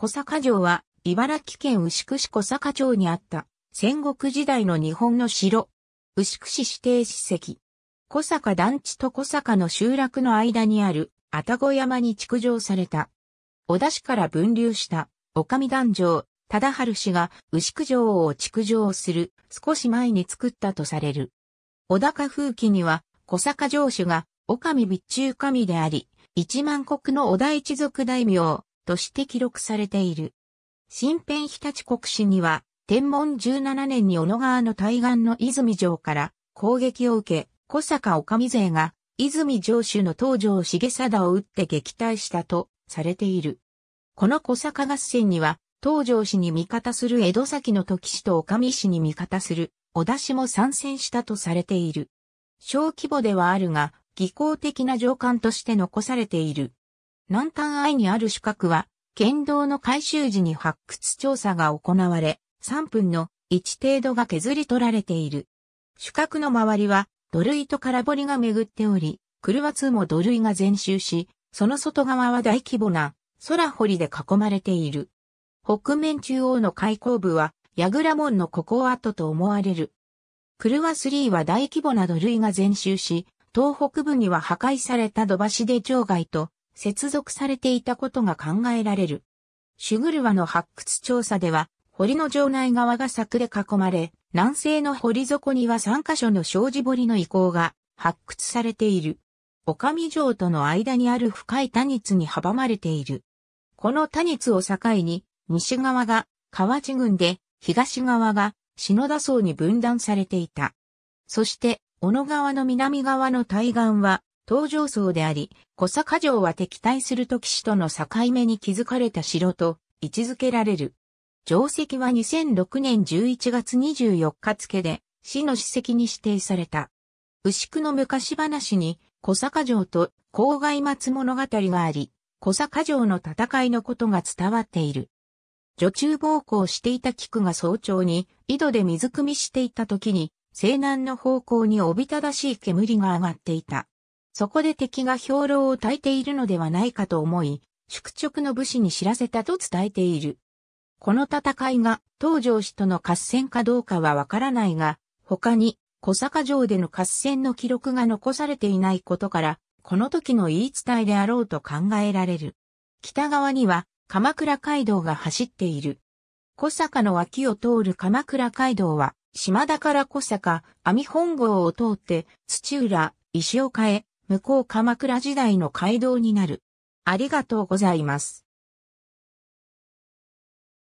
小坂城は、茨城県牛久市小坂町にあった、戦国時代の日本の城。牛久市指定史跡。小坂団地と小坂の集落の間にある、愛宕山に築城された。小田市から分流した、女将団城、忠春氏が牛久城を築城する、少し前に作ったとされる。小高風紀には、小坂城主が、女将備中神であり、一万国の小田一族大名、として記録されている。新編日立国史には、天文17年に小野川の対岸の泉城から攻撃を受け、小坂岡美勢が泉城主の東条重貞を撃って撃退したとされている。この小坂合戦には、東条氏に味方する江戸崎の時氏と岡見氏に味方する小田氏も参戦したとされている。小規模ではあるが、技巧的な上官として残されている。南端愛にある主角は、県道の改修時に発掘調査が行われ、3分の1程度が削り取られている。主角の周りは土塁と空堀が巡っており、クルワ2も土塁が全周し、その外側は大規模な空堀で囲まれている。北面中央の開口部は、櫓門のここ跡と思われる。クルワ3は大規模な土塁が全周し、東北部には破壊された土橋で場外と接続されていたことが考えられる。シュグルワの発掘調査では、堀の城内側が柵で囲まれ、南西の堀底には3カ所の障子堀の遺構が発掘されている。岡上城との間にある深い谷津に阻まれている。この谷津を境に、西側が河内郡で、東側が篠田層に分断されていた。そして、小野川の南側の対岸は、東場層であり、小坂城は敵対する時市との境目に築かれた城と位置づけられる。城石は2006年11月24日付で、市の史跡に指定された。牛久の昔話に、小坂城と郊外松物語があり、小坂城の戦いのことが伝わっている。女中暴行していた菊が早朝に、井戸で水汲みしていた時に、西南の方向におびただしい煙が上がっていた。そこで敵が兵糧を焚いているのではないかと思い、宿直の武士に知らせたと伝えている。この戦いが東条氏との合戦かどうかはわからないが、他に小坂城での合戦の記録が残されていないことから、この時の言い伝えであろうと考えられる。北側には鎌倉街道が走っている。小坂の脇を通る鎌倉街道は、島田から小坂、網本郷を通って、土浦、石岡へ、向こう鎌倉時代の街道になる。ありがとうございます。